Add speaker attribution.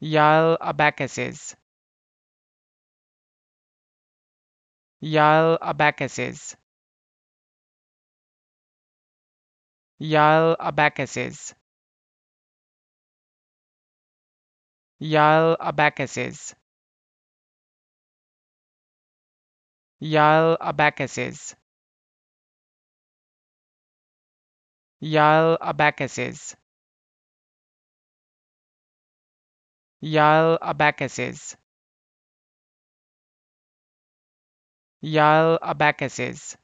Speaker 1: Yael abacuses Yael abacuses Yael abacuses Yael abacuses Yael abacuses Yael abacuses Yael abacuses Yael abacuses